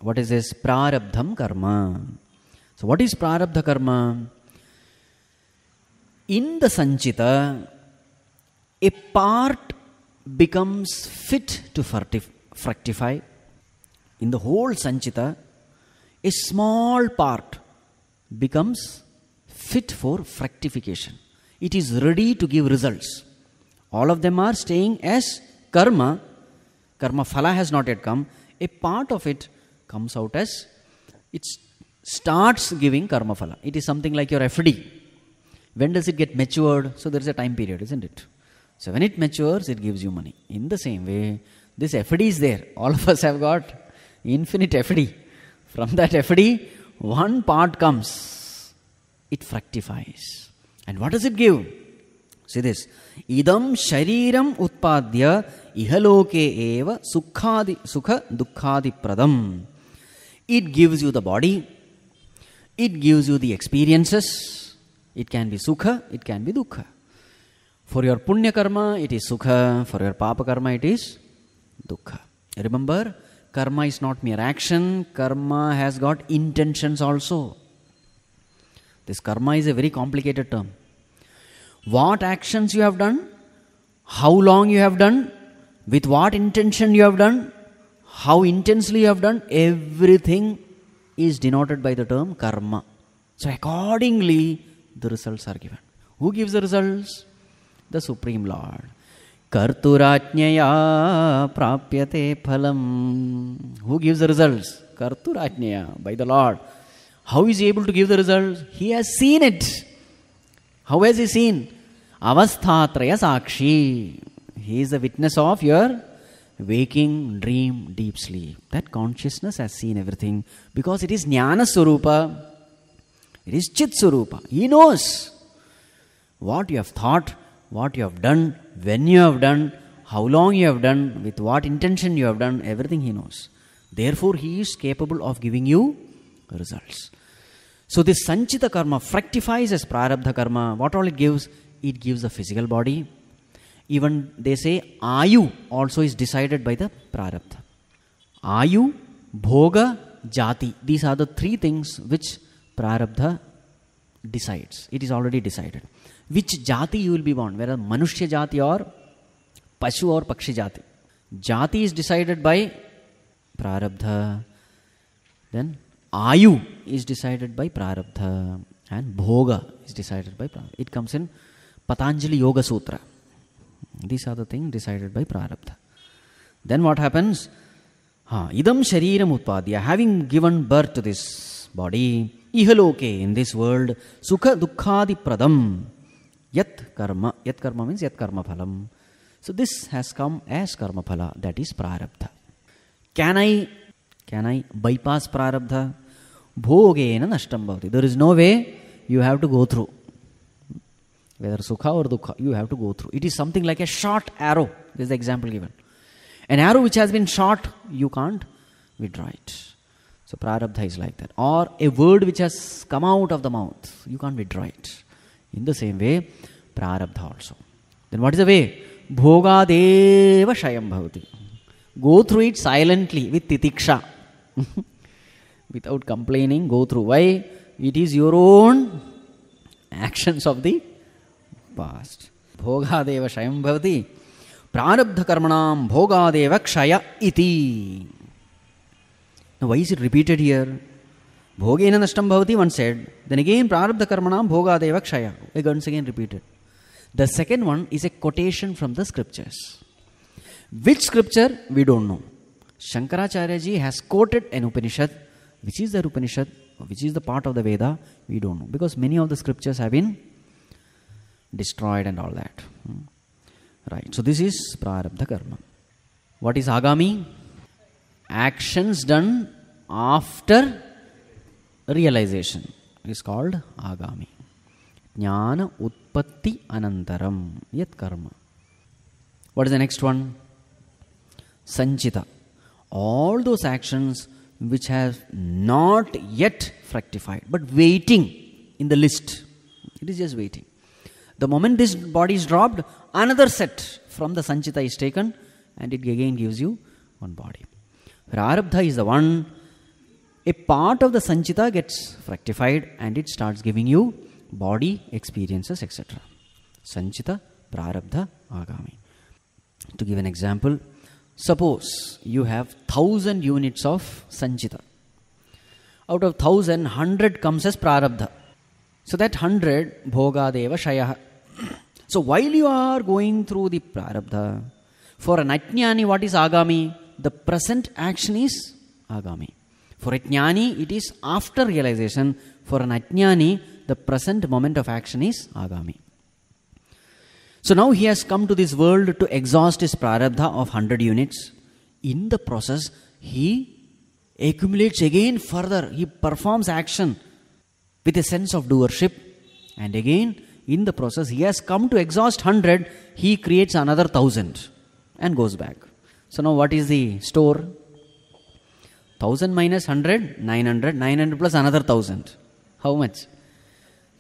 What is this? Prarabdham karma. So, what is prarabdha karma? In the sanchita, a part becomes fit to fructify. In the whole sanchita, a small part becomes fit for fructification. It is ready to give results. All of them are staying as karma. Karma phala has not yet come. A part of it comes out as it starts giving karma phala. It is something like your FD. When does it get matured? So there is a time period, isn't it? So when it matures, it gives you money. In the same way, this FD is there. All of us have got infinite FD. From that FD, one part comes, it fructifies. And what does it give? See this. Idam shariram utpadya ihaloke eva sukha dukhadi pradam. It gives you the body, it gives you the experiences. It can be sukha, it can be dukha. For your punya karma, it is sukha. For your papa karma, it is dukha. Remember, karma is not mere action, karma has got intentions also. This karma is a very complicated term. What actions you have done, how long you have done, with what intention you have done, how intensely you have done everything is denoted by the term karma so accordingly the results are given who gives the results the supreme lord karturajnaya prapyate phalam who gives the results karturajnaya by the lord how is he able to give the results he has seen it how has he seen avastha saakshi he is a witness of your waking, dream, deep sleep. That consciousness has seen everything because it is Jnana surupa, it is Chit surupa. He knows what you have thought, what you have done, when you have done, how long you have done, with what intention you have done, everything He knows. Therefore, He is capable of giving you results. So, this Sanchita karma fructifies as Prarabdha karma. What all it gives? It gives the physical body even they say आयु also is decided by the प्रारब्ध आयु भोग जाति these are three things which प्रारब्ध decides it is already decided which जाति you will be बॉन्ड where मनुष्य जाति और पशु और पक्षी जाति जाति इज डिसाइडेड बाय प्रारब्ध देन आयु इज डिसाइडेड बाय प्रारब्ध एंड भोग is decided by it comes in Patanjali Yoga Sutra These are the things decided by prarabdha. Then what happens? idam shariram utpadya, having given birth to this body, ihaloke, in this world, sukha dukkadi pradam, yat karma, yat karma means yat karma phalam. So this has come as karma phala, that is prarabdha. Can I, can I bypass prarabdha? Bhogena nashtam bhavati. There is no way you have to go through whether sukha or dukha, you have to go through. It is something like a short arrow, this is the example given. An arrow which has been shot, you can't withdraw it. So prarabdha is like that. Or a word which has come out of the mouth, you can't withdraw it. In the same way, prarabdha also. Then what is the way? Bhoga deva shayam bhavati. Go through it silently with titiksha. Without complaining, go through. Why? It is your own actions of the past भोगादेव क्षयं भवति प्रारब्धकर्मणां भोगादेव क्षय इति वै is it repeated here भोगेन नष्टं वन वन् सेड् अगेन प्रारब्ध प्रारब्धकर्मणां भोगादेव क्षय once again repeated the second one is a quotation from the scriptures which scripture we don't know Shankaracharya ji has quoted an Upanishad which is their Upanishad which is the part of the Veda we don't know because many of the scriptures have been destroyed and all that. Right. So this is prarabdha karma. What is agami? Actions done after realization is called agami. Jnana utpatti anantaram yat karma. What is the next one? Sanchita. All those actions which have not yet fructified but waiting in the list. It is just waiting. The moment this body is dropped, another set from the Sanchita is taken and it again gives you one body. Prarabdha is the one, a part of the Sanchita gets fructified and it starts giving you body, experiences, etc. Sanchita, Prarabdha, Agami. To give an example, suppose you have thousand units of Sanchita. Out of thousand, hundred comes as Prarabdha. So that hundred, bhoga, deva, Shayaha so while you are going through the prarabdha, for an ajnani, what is agami? The present action is agami. For a jnani, it is after realization. For an ajnani, the present moment of action is agami. So now he has come to this world to exhaust his prarabdha of 100 units. In the process, he accumulates again further. He performs action with a sense of doership and again in the process, he has come to exhaust 100, he creates another 1000 and goes back. So now what is the store? 1000 minus 100, 900, 900 plus another 1000. How much?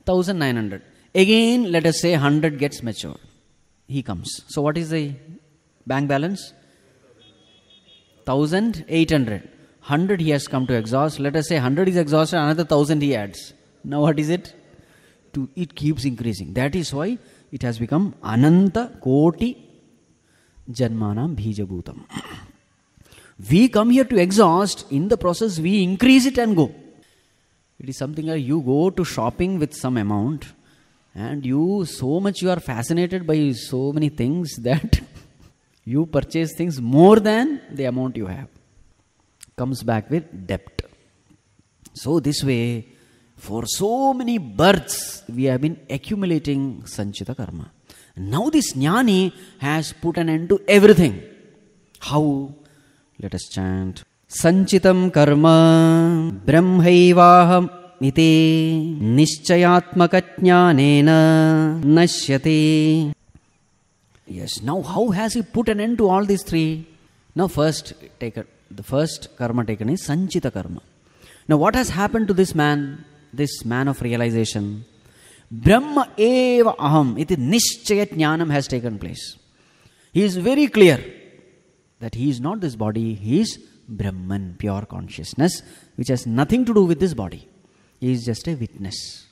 1900. Again, let us say 100 gets matured. He comes. So what is the bank balance? 1800. 100 he has come to exhaust. Let us say 100 is exhausted, another 1000 he adds. Now what is it? to, it keeps increasing. That is why it has become Ananta Koti janmana Bhijabhutam. we come here to exhaust, in the process we increase it and go. It is something like you go to shopping with some amount and you so much you are fascinated by so many things that you purchase things more than the amount you have. Comes back with debt. So this way for so many births, we have been accumulating Sanchita karma. Now, this jnani has put an end to everything. How? Let us chant. Sanchitam karma Brahmayi brahmaivaham इति निश्चयात्मकज्ञानेन नश्यति yes now how has he put an end to all these three now first take the first karma taken is sanchita karma now what has happened to this man this man of realization, Brahma eva aham, iti nischaya jnanam has taken place. He is very clear that he is not this body, he is Brahman, pure consciousness, which has nothing to do with this body. He is just a witness.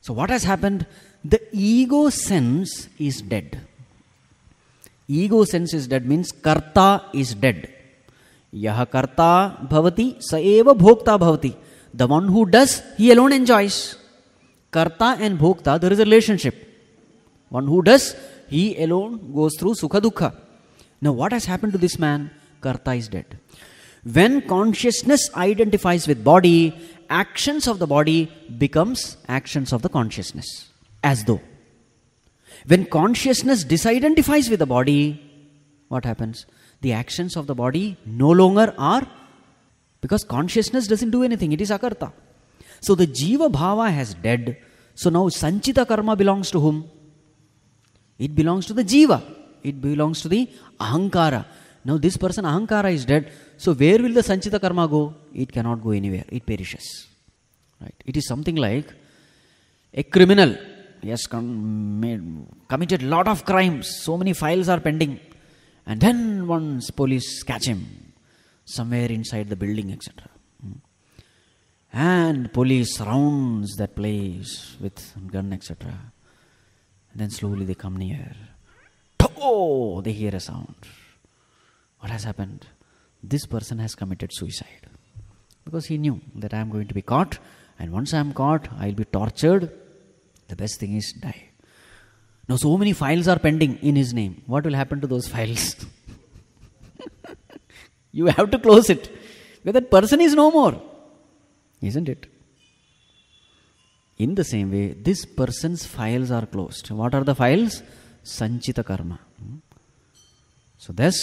So, what has happened? The ego sense is dead. Ego sense is dead means karta is dead. Yaha karta bhavati sa eva bhokta bhavati. The one who does, he alone enjoys. Karta and Bhokta, there is a relationship. One who does, he alone goes through Sukha Dukha. Now, what has happened to this man? Karta is dead. When consciousness identifies with body, actions of the body becomes actions of the consciousness. As though. When consciousness disidentifies with the body, what happens? The actions of the body no longer are because consciousness doesn't do anything, it is akarta. So the jiva bhava has dead. So now sanchita karma belongs to whom? It belongs to the jiva. It belongs to the ahankara. Now this person ahankara is dead. So where will the sanchita karma go? It cannot go anywhere. It perishes. Right? It is something like a criminal. Yes, committed lot of crimes. So many files are pending, and then once police catch him, somewhere inside the building, etc. And police surrounds that place with gun, etc. And then slowly they come near. Oh, they hear a sound. What has happened? This person has committed suicide because he knew that I am going to be caught, and once I am caught, I will be tortured. The best thing is die. Now, so many files are pending in his name. What will happen to those files? You have to close it. But that person is no more. Isn't it? In the same way, this person's files are closed. What are the files? Sanchita karma. Hmm? So, thus,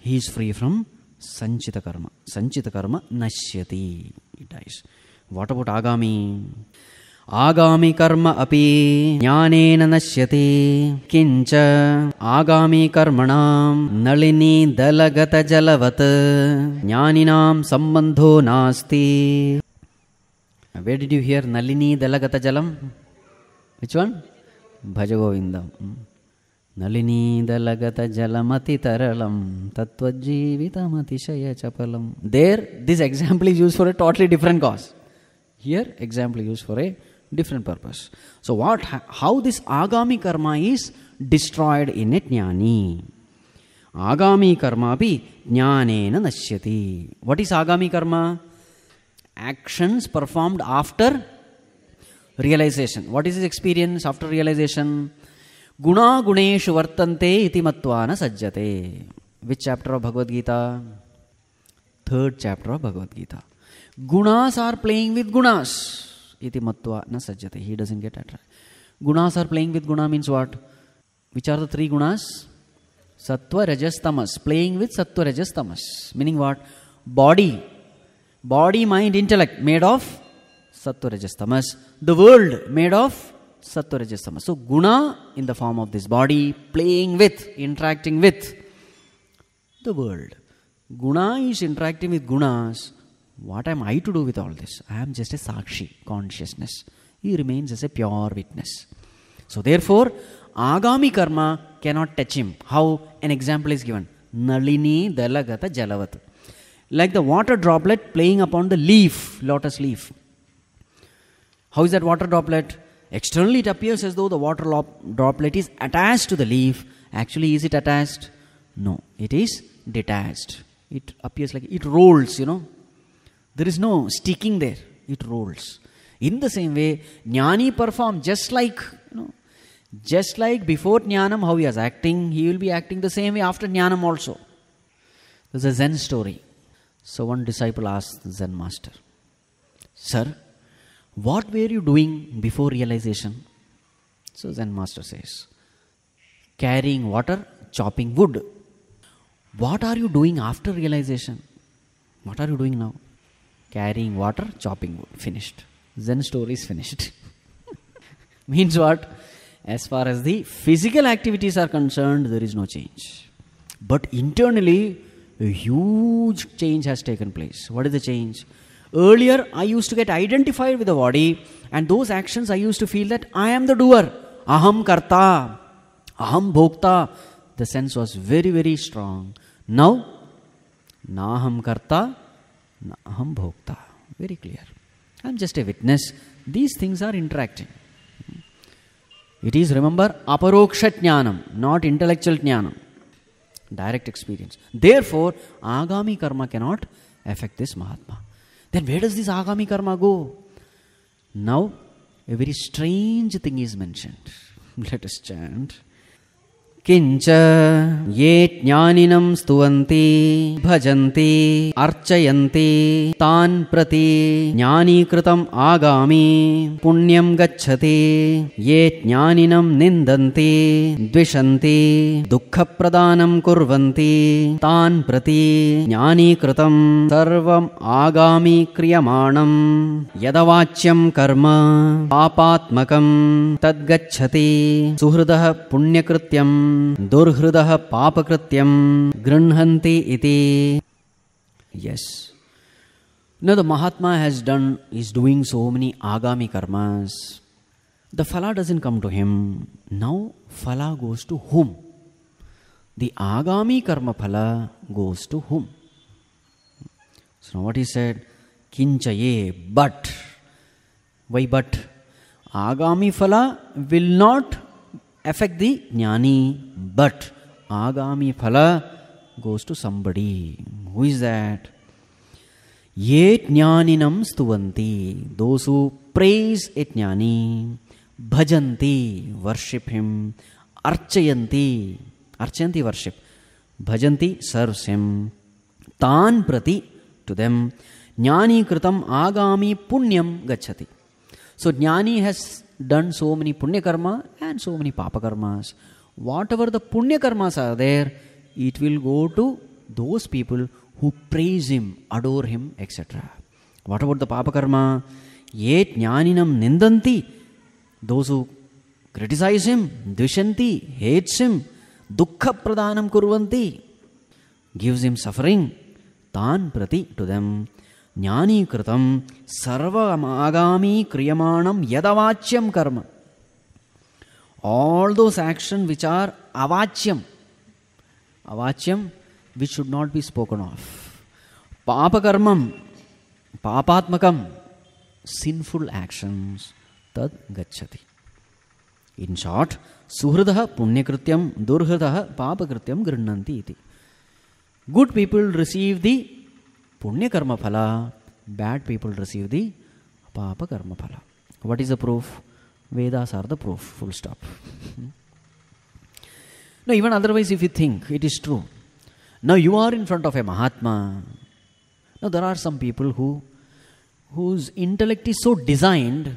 he is free from Sanchita karma. Sanchita karma nashyati. it dies. What about Agami? आगामि कर्म अपि ज्ञानेन नश्यति किञ्च आगामि कर्मणां नलिनी दलगतजलवत् ज्ञानिनां सम्बन्धो नास्ति Where did you hear Nalini Dalagata Jalam? Which one? Bhajagovindam. Nalini Dalagata Jalamati Taralam Tatvajivitamatishaya Chapalam. There, this example is used for a totally different cause. Here, example used for a different purpose. So what, how this agami karma is destroyed in a jnani. Agami karma bhi jnanena nashyati. What is agami karma? Actions performed after realization. What is his experience after realization? Guna guneshu vartante iti matvana sajjate. Which chapter of Bhagavad Gita? Third chapter of Bhagavad Gita. Gunas are playing with gunas. इति मत्वा न सज्जते he doesn't get attract गुणास are playing with गुणा means what which are the three गुणास सत्व रजस्तमस playing with सत्व रजस्तमस meaning what body body mind intellect made of सत्व रजस्तमस द वर्ल्ड मेड ऑफ सत्व रजस्तमस सो गुणा in the form of this body playing with interacting with the world गुणा इज इंटरैक्टिंग विथ गुणास What am I to do with all this? I am just a sakshi consciousness. He remains as a pure witness. So, therefore, agami karma cannot touch him. How an example is given Nalini dalagata jalavat. Like the water droplet playing upon the leaf, lotus leaf. How is that water droplet? Externally, it appears as though the water droplet is attached to the leaf. Actually, is it attached? No, it is detached. It appears like it rolls, you know, there is no sticking there, it rolls. In the same way, Jnani perform just like, you know, just like before Jnanam, how he was acting, he will be acting the same way after Jnanam also. There's a Zen story. So one disciple asked the Zen master, Sir, what were you doing before realization? So Zen master says, carrying water, chopping wood. What are you doing after realization? What are you doing now? carrying water, chopping wood. Finished. Zen story is finished. Means what? As far as the physical activities are concerned, there is no change. But internally, a huge change has taken place. What is the change? Earlier, I used to get identified with the body, and those actions I used to feel that I am the doer. Aham karta, aham bhokta. The sense was very, very strong. Now, naham karta, अहम भोक्ता very clear I am just a witness these things are interacting it is remember अपरोक्ष ज्ञानम not intellectual ज्ञानम direct experience therefore आगामी karma can not affect this mahatma then where does this आगामी karma go now a very strange thing is mentioned let us chant किञ्च ये ज्ञानिनं स्तुवन्ति भजन्ति अर्चयन्ति तान् प्रति ज्ञानीकृतम् आगामि पुण्यं गच्छति ये ज्ञानिनं निन्दन्ति द्विषन्ति दुःखप्रदानं कुर्वन्ति तान् प्रति ज्ञानीकृतं सर्वम् आगामि क्रियमाणं यदवाच्यं कर्म पापात्मकं तद्गच्छति सुहृदः पुण्यकृत्यम् दुर्हृद पापकृत्यम गृहंति इति yes no the mahatma has done is doing so many आगामी कर्मास द फला doesn't come to him now फला गोज टू हुम द आगामी कर्म फल goes to whom so no what is said किंच ये बट वही बट आगामी फला will not affect the jnani, but agami phala goes to somebody. Who is that? Ye jnaninam stuvanti, those who praise a jnani, bhajanti, worship him, archayanti, archayanti worship, bhajanti serves him, tan prati to them, jnani kritam agami punyam gachati. So Jnani has done so many punya karma and so many papa karmas. Whatever the punya karmas are there, it will go to those people who praise him, adore him, etc. What about the papa karma? Ye jnaninam nindanti. Those who criticize him, dvishanti, hates him, dukkha pradhanam kurvanti, gives him suffering, tan prati to them. ജ്ഞാനീകൃതം സർവമാകാമി ക്രിയമാണം യഥവാച്യം കർമ്മ all those actions which are avachyam avachyam which should not be spoken of papakarmam papaatmakam sinful actions tad gacchati in short suhridah punyakrityam durhridah papakrityam grinnanti iti good people receive the Punyakarma phala, bad people receive the Papa Karma phala. What is the proof? Vedas are the proof, full stop. no, even otherwise, if you think it is true. Now you are in front of a Mahatma. Now there are some people who whose intellect is so designed,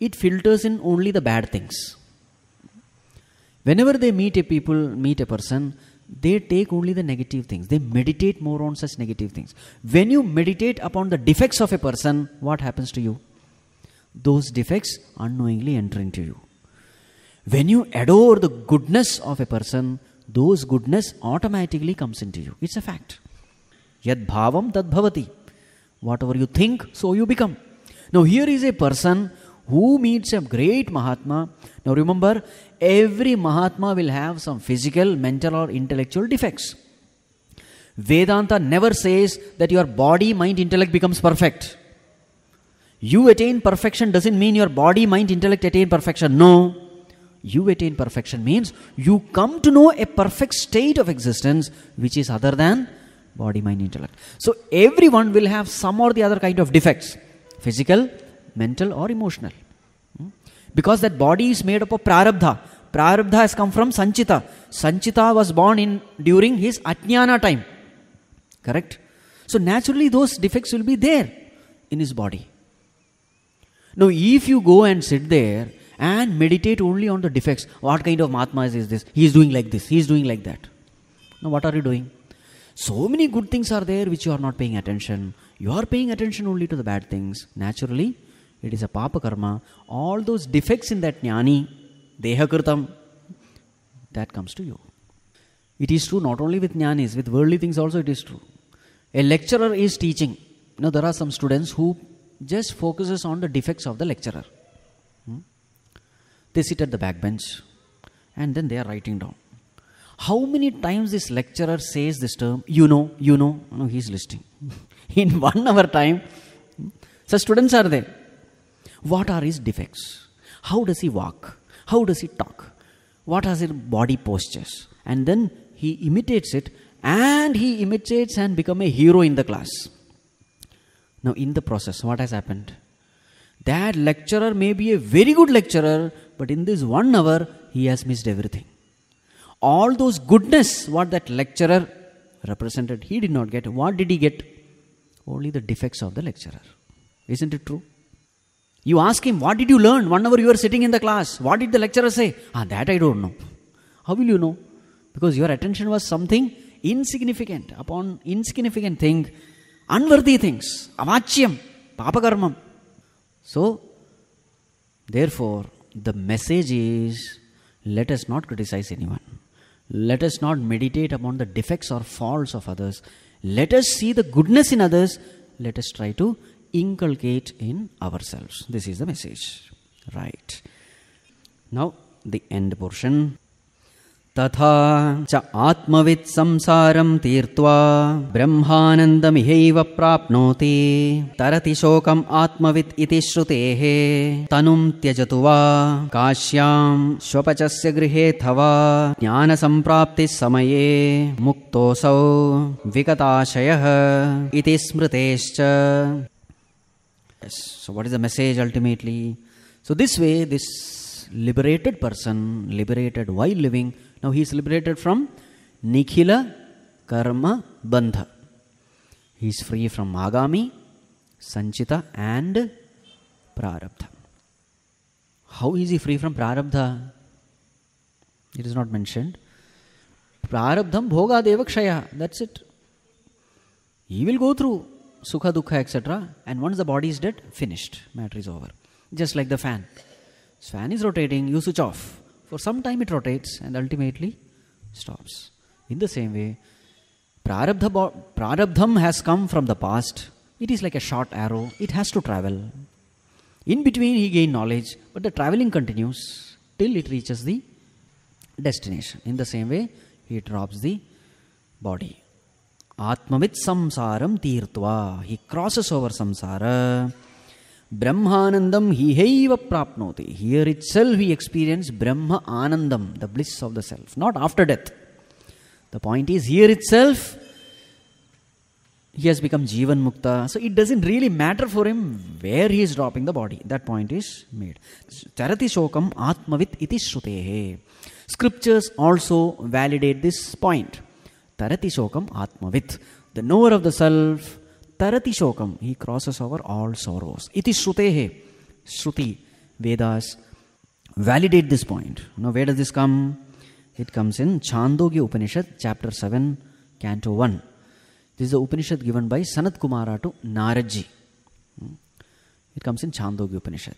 it filters in only the bad things. Whenever they meet a people, meet a person, they take only the negative things. They meditate more on such negative things. When you meditate upon the defects of a person, what happens to you? Those defects unknowingly enter into you. When you adore the goodness of a person, those goodness automatically comes into you. It's a fact. Yad bhavam tad bhavati. Whatever you think, so you become. Now, here is a person who meets a great Mahatma. Now remember, every Mahatma will have some physical, mental, or intellectual defects. Vedanta never says that your body, mind, intellect becomes perfect. You attain perfection doesn't mean your body, mind, intellect attain perfection. No. You attain perfection means you come to know a perfect state of existence which is other than body, mind, intellect. So everyone will have some or the other kind of defects physical, mental, or emotional because that body is made up of prarabdha. Prarabdha has come from Sanchita. Sanchita was born in during his Ajnana time. Correct? So naturally those defects will be there in his body. Now if you go and sit there and meditate only on the defects, what kind of Mahatma is this? He is doing like this, he is doing like that. Now what are you doing? So many good things are there which you are not paying attention. You are paying attention only to the bad things. Naturally, it is a papa karma. All those defects in that nyani, jnani, dehakritam, that comes to you. It is true not only with nyanis, with worldly things also it is true. A lecturer is teaching. Now there are some students who just focuses on the defects of the lecturer. Hmm? They sit at the back bench and then they are writing down. How many times this lecturer says this term, you know, you know, no, he is listing. In one hour time, hmm, such students are there. What are his defects? How does he walk? How does he talk? What are his body postures? And then he imitates it and he imitates and become a hero in the class. Now in the process, what has happened? That lecturer may be a very good lecturer, but in this one hour, he has missed everything. All those goodness, what that lecturer represented, he did not get. What did he get? Only the defects of the lecturer. Isn't it true? You ask him, What did you learn one hour you were sitting in the class? What did the lecturer say? Ah, that I don't know. How will you know? Because your attention was something insignificant, upon insignificant thing, unworthy things, avachyam, papakarmam. So, therefore, the message is let us not criticize anyone. Let us not meditate upon the defects or faults of others. Let us see the goodness in others. Let us try to inculcate in ourselves. This Right. Now, the end portion. Is as and तथा च आत्मवित् संसारं तीर्त्वा ब्रह्मानन्दमिहैव प्राप्नोति तरति शोकम् आत्मवित् इति श्रुतेः तनुम् त्यजतु वा काश्यां श्वपचस्य गृहेथवा ज्ञानसम्प्राप्तिसमये मुक्तोऽसौ विगताशयः इति स्मृतेश्च Yes. So, what is the message ultimately? So, this way, this liberated person, liberated while living, now he is liberated from Nikhila Karma Bandha. He is free from Agami, Sanchita, and Prarabdha. How is he free from Prarabdha? It is not mentioned. Prarabdham bhoga devakshaya. That's it. He will go through sukha dukha etc and once the body is dead finished matter is over just like the fan this fan is rotating you switch off for some time it rotates and ultimately stops in the same way prarabdha prarabdham has come from the past it is like a short arrow it has to travel in between he gained knowledge but the traveling continues till it reaches the destination in the same way he drops the body आत्मवित संसारम तीर्त्वा हि crosses over संसार ब्रह्मानंदम ही हे प्राप्नोति here itself he experience ब्रह्म आनंदम the bliss of the self not after death the point is here itself he has become जीवन मुक्त so it doesn't really matter for him where he is dropping the body that point is made चरति शोकम आत्मवित श्रुते scriptures also validate this point Tarati Shokam Atmavit. The knower of the self, Tarati Shokam, he crosses over all sorrows. Iti Shrutehe. Shruti, Vedas, validate this point. Now, where does this come? It comes in Chandogya Upanishad, chapter 7, canto 1. This is the Upanishad given by Sanat Kumara to Naraji. Hmm. It comes in Chandogya Upanishad.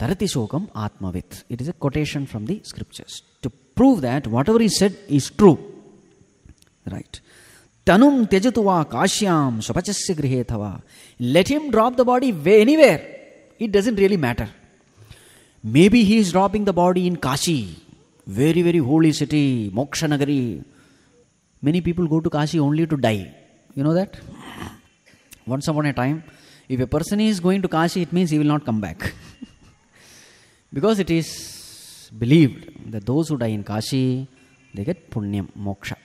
Tarati Shokam Atmavit. It is a quotation from the scriptures to prove that whatever is said is true. Right. Tanum tejatuva kashyam swapachasya grihetava. Let him drop the body anywhere. It doesn't really matter. Maybe he is dropping the body in Kashi, very, very holy city, Moksha Nagari. Many people go to Kashi only to die. You know that? Once upon a time, if a person is going to Kashi, it means he will not come back. because it is believed that those who die in Kashi, they get punyam, moksha.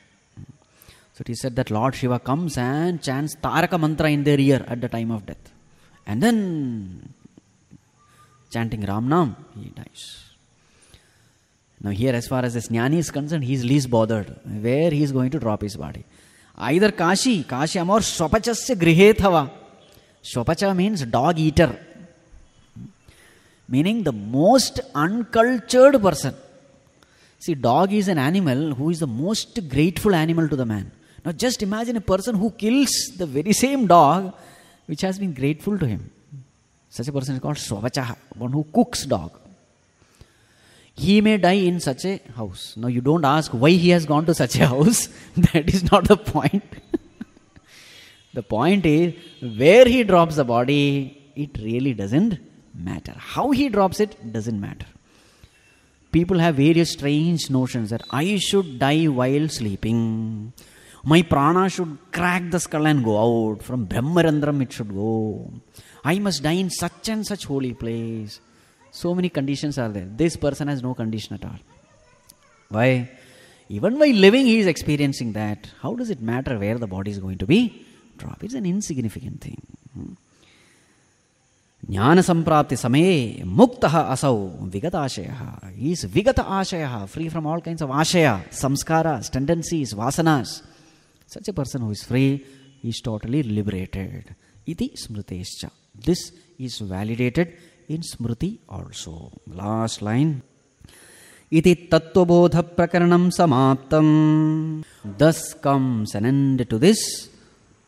So he said that Lord Shiva comes and chants Taraka mantra in their ear at the time of death. And then, chanting Ram Nam, he dies. Now, here, as far as this jnani is concerned, he is least bothered where he is going to drop his body. Either Kashi, Kashyam, or Swapachasya Grihethava. Swapacha means dog eater, meaning the most uncultured person. See, dog is an animal who is the most grateful animal to the man. Now just imagine a person who kills the very same dog which has been grateful to him. Such a person is called Swavachaha, one who cooks dog. He may die in such a house. Now you don't ask why he has gone to such a house. that is not the point. the point is where he drops the body, it really doesn't matter. How he drops it doesn't matter. People have various strange notions that I should die while sleeping. My prana should crack the skull and go out. From Brahmarandram it should go. I must die in such and such holy place. So many conditions are there. This person has no condition at all. Why? Even while living, he is experiencing that. How does it matter where the body is going to be? Drop. It's an insignificant thing. ಜ್ಞಾನ ಸಂಪ್ರಾಪ್ತಿ ಸಮಯೇ ಮುಕ್ತ ಅಸೌ ವಿಗತ ಆಶಯ is ವಿಗತ ಆಶಯ free from all kinds of ಆಶಯ ಸಂಸ್ಕಾರ tendencies ವಾಸನಾಸ್ Such a person who is free is totally liberated. Iti smritescha. This is validated in smriti also. Last line. iti tattvabodha prakaranam samaptam thus comes an end to this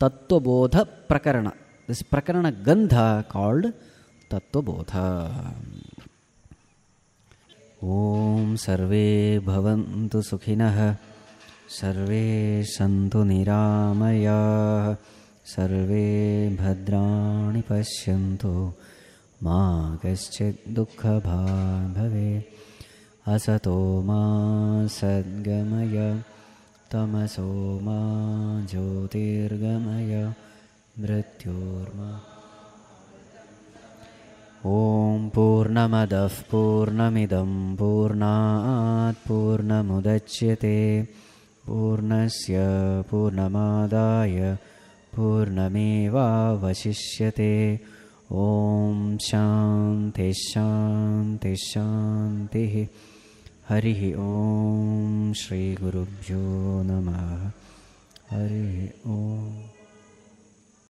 tattvabodha prakarana this prakarana gandha called tattvabodha ओम सर्वे भवन्तु सुखिनः सर्वे सन्तु निरामयाः सर्वे भद्राणि पश्यन्तु मा दुःखभाग् भवे असतो मा सद्गमय तमसो मा ज्योतिर्गमय मृत्योर्मा ॐ पूर्णमदः पूर्णमिदं पूर्णात् पूर्णमुदच्यते पूर्णस्य पूर्णमादाय पूर्णमेवा वशिष्यते ॐ शान्ति शान्ति शान्तिः हरिः ॐ श्रीगुरुभ्यो नमः हरिः ॐ